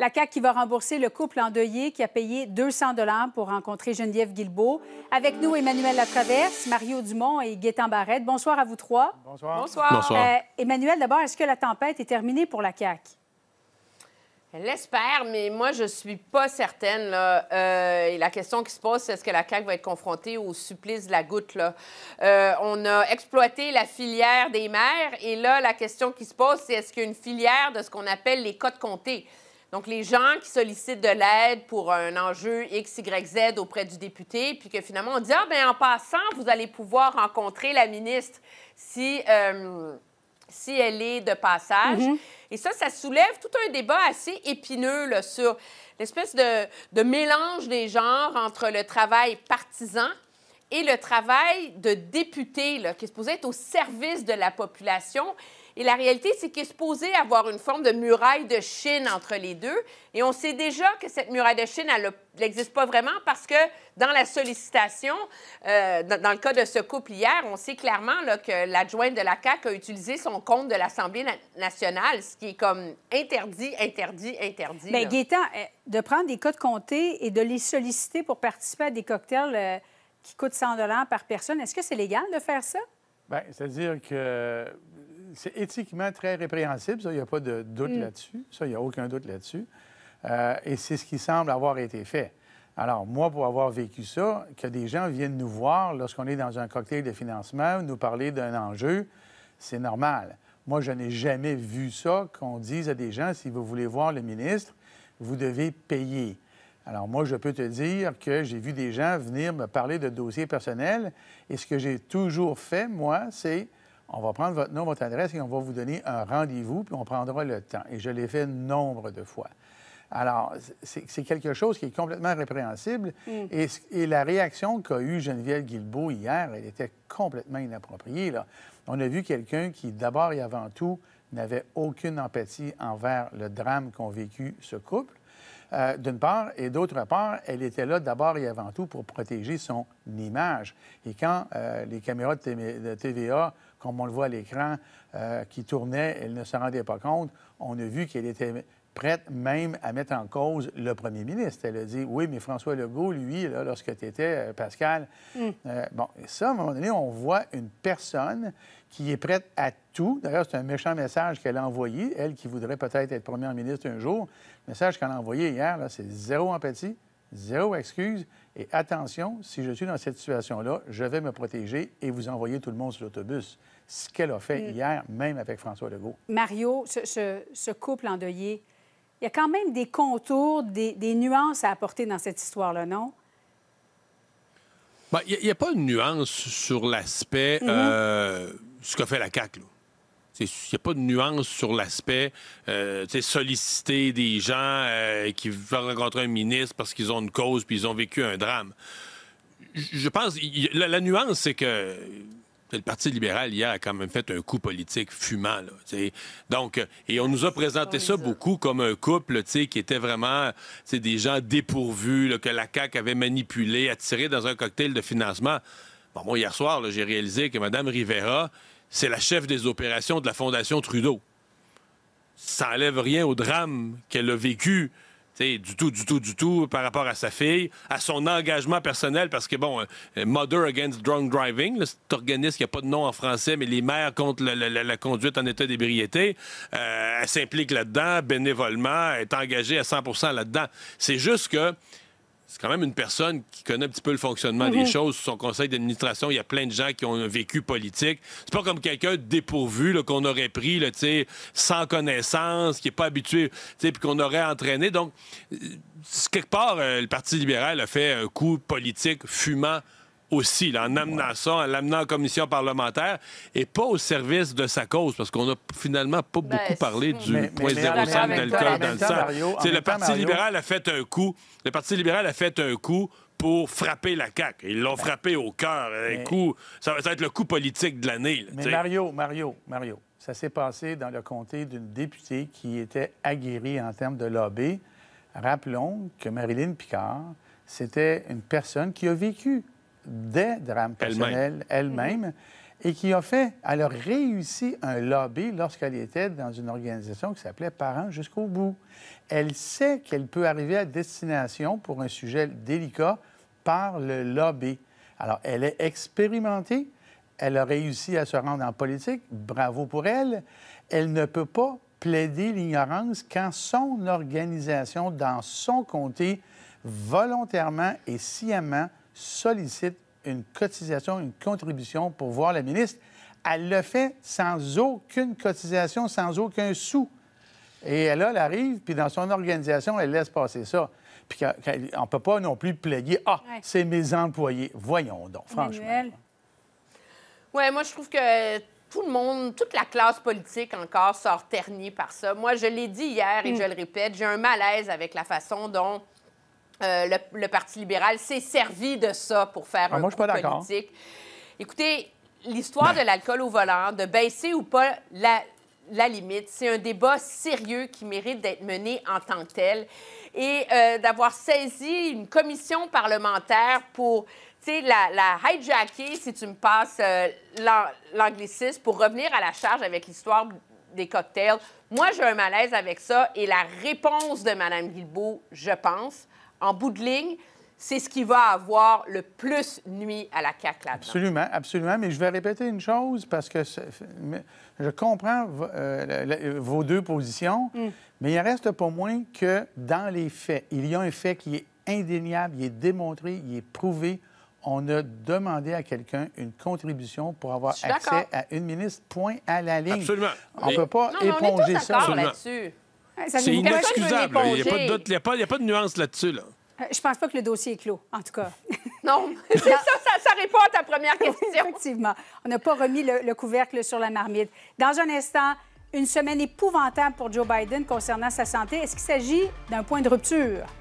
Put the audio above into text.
La CAQ qui va rembourser le couple endeuillé qui a payé 200 dollars pour rencontrer Geneviève Guilbeault. Avec nous, Emmanuel Latraverse, Mario Dumont et Gaétan Barrette. Bonsoir à vous trois. Bonsoir. Bonsoir. Euh, Emmanuel, d'abord, est-ce que la tempête est terminée pour la CAQ? Elle l'espère, mais moi, je suis pas certaine. Euh, la question qui se pose, c'est est-ce que la CAQ va être confrontée au supplice de la goutte? Euh, on a exploité la filière des maires, et là, la question qui se pose, c'est est-ce qu'il y a une filière de ce qu'on appelle les côtes comté donc, les gens qui sollicitent de l'aide pour un enjeu X, Y, Z auprès du député, puis que finalement, on dit, ah, ben en passant, vous allez pouvoir rencontrer la ministre si, euh, si elle est de passage. Mm-hmm. Et ça, ça soulève tout un débat assez épineux là, sur l'espèce de, de mélange des genres entre le travail partisan et le travail de député, qui est supposé être au service de la population. Et la réalité, c'est qu'il est supposé avoir une forme de muraille de Chine entre les deux. Et on sait déjà que cette muraille de Chine, elle n'existe pas vraiment parce que dans la sollicitation, euh, dans, le cas de ce couple hier, on sait clairement que l'adjointe de la CAQ a utilisé son compte de l'Assemblée nationale, ce qui est comme interdit, interdit, interdit. Bien, Gaétan, eh, de prendre des codes comptés et de les solliciter pour participer à des cocktails... Euh, qui coûte 100 par personne. Est-ce que c'est légal de faire ça? Bien, c'est-à-dire que euh, c'est éthiquement très répréhensible, ça, il n'y a pas de doute mm. là-dessus. Ça, il n'y a aucun doute là-dessus. Euh, et c'est ce qui semble avoir été fait. Alors, moi, pour avoir vécu ça, que des gens viennent nous voir lorsqu'on est dans un cocktail de financement, nous parler d'un enjeu, c'est normal. Moi, je n'ai jamais vu ça qu'on dise à des gens, si vous voulez voir le ministre, vous devez payer. Alors moi, je peux te dire que j'ai vu des gens venir me parler de dossiers personnels et ce que j'ai toujours fait, moi, c'est on va prendre votre nom, votre adresse et on va vous donner un rendez-vous, puis on prendra le temps. Et je l'ai fait nombre de fois. Alors, c'est quelque chose qui est complètement répréhensible. Mm. Et, la réaction qu'a eue Geneviève Guilbeault hier, elle était complètement inappropriée. Là. On a vu quelqu'un qui, d'abord et avant tout, n'avait aucune empathie envers le drame qu'ont vécu ce couple euh, d'une part, et d'autre part, elle était là d'abord et avant tout pour protéger son image. Et quand euh, les caméras de, de, TVA, comme on le voit à l'écran, euh, qui tournaient, elle ne se rendait pas compte, on a vu qu'elle était prête même à mettre en cause le premier ministre. Elle a dit Oui, mais François Legault, lui, lorsque tu étais, euh, Pascal. Mm. Euh, bon, ça, à un moment donné, on voit une personne qui est prête à tout. D'ailleurs, c'est un méchant message qu'elle a envoyé, elle qui voudrait peut-être être première ministre un jour. Le message qu'elle a envoyé hier, c'est zéro empathie, zéro excuse. Et attention, si je suis dans cette situation-là, je vais me protéger et vous envoyer tout le monde sur l'autobus. Ce qu'elle a fait mm. hier, même avec François Legault. Mario, ce, ce couple endeuillé, il y a quand même des contours, des, nuances à apporter dans cette histoire-là, non? Ben, il n'y a, pas de nuance sur l'aspect, mhm. euh, ce qu'a fait la CAQ. Il n'y a pas de nuance sur l'aspect euh, solliciter des gens euh, qui veulent rencontrer un ministre parce qu'ils ont une cause puis ils ont vécu un drame. Je pense la nuance, c'est que le Parti libéral, hier, a quand même fait un coup politique fumant. Donc, euh, et on nous a présenté ça beaucoup comme un couple qui était vraiment des gens dépourvus, que la CAQ avait manipulé, attiré dans un cocktail de financement. Bon, moi, hier soir, j'ai réalisé que Mme Rivera, c'est la chef des opérations de la Fondation Trudeau. Ça n'enlève rien au drame qu'elle a vécu du tout, du tout, du tout par rapport à sa fille, à son engagement personnel, parce que, bon, euh, euh, Mother Against Drunk Driving, cet organisme qui n'a pas de nom en français, mais les mères contre la, conduite en état d'ébriété, euh, elle s'implique là-dedans bénévolement, est engagée à 100 là-dedans. C'est juste que c'est quand même une personne qui connaît un petit peu le fonctionnement des mhm. choses. son conseil d'administration, il y a plein de gens qui ont un vécu politique. C'est pas comme quelqu'un dépourvu qu'on aurait pris sais, sans connaissance, qui n'est pas habitué, puis qu'on aurait entraîné. Donc, euh, quelque part, euh, le Parti libéral a fait un coup politique fumant aussi, en amenant ça, en l'amenant en commission parlementaire et pas au service de sa cause, parce qu'on n'a finalement pas ben, beaucoup parlé du point 0,5 d'alcool dans le sang. le Parti libéral a fait un coup. Le Parti libéral a fait un coup pour frapper la CAQ. Ils l'ont ben. frappé au cœur. Un coup, ça va être le coup politique de l'année. Mais Mario, Mario, Mario, ça s'est passé dans le comté d'une députée qui était aguerrie en termes de lobby. Rappelons que Marilyn Picard, c'était une personne qui a vécu des drames personnels elle-même. Mhm. et qui a fait, elle a réussi un lobby lorsqu'elle était dans une organisation qui s'appelait Parents jusqu'au bout. Elle sait qu'elle peut arriver à destination pour un sujet délicat par le lobby. Alors, elle est expérimentée, elle a réussi à se rendre en politique, bravo pour elle. Elle ne peut pas plaider l'ignorance quand son organisation, dans son comté, volontairement et sciemment, sollicite une cotisation, une contribution pour voir la ministre. Elle le fait sans aucune cotisation, sans aucun sou. Et elle, elle arrive, puis dans son organisation, elle laisse passer ça. Puis on ne peut pas non plus plaider « Ah, c'est mes employés ». Voyons donc, franchement. Oui, moi, je trouve que tout le monde, toute la classe politique encore sort ternie par ça. Moi, je l'ai dit hier et mm. je le répète, j'ai un malaise avec la façon dont euh, le, Parti libéral s'est servi de ça pour faire une ah, un moi, hein. politique. Écoutez, l'histoire ben. de l'alcool au volant, de baisser ou pas la, limite, c'est un débat sérieux qui mérite d'être mené en tant que tel et euh, d'avoir saisi une commission parlementaire pour la, la hijacker, si tu me passes euh, l'anglicisme, pour revenir à la charge avec l'histoire des cocktails. Moi, j'ai un malaise avec ça et la réponse de Mme Guilbeault, je pense, en bout de ligne, c'est ce qui va avoir le plus nuit à la CAQ là-dedans. Absolument, absolument. Mais je vais répéter une chose parce que je comprends euh, vos deux positions, mm. mais il reste pas moins que dans les faits, il y a un fait qui est indéniable, il est démontré, il est prouvé. On a demandé à quelqu'un une contribution pour avoir accès à une ministre. Point à la ligne. Absolument. On ne peut pas non, éponger on ça. là-dessus. C'est inexcusable. Il n'y a, pas de nuance là-dessus. Là. Euh, je pense pas que le dossier est clos, en tout cas. non, ça, ça, répond à ta première question. Effectivement. On n'a pas remis le couvercle sur la marmite. Dans un instant, une semaine épouvantable pour Joe Biden concernant sa santé. Est-ce qu'il s'agit d'un point de rupture?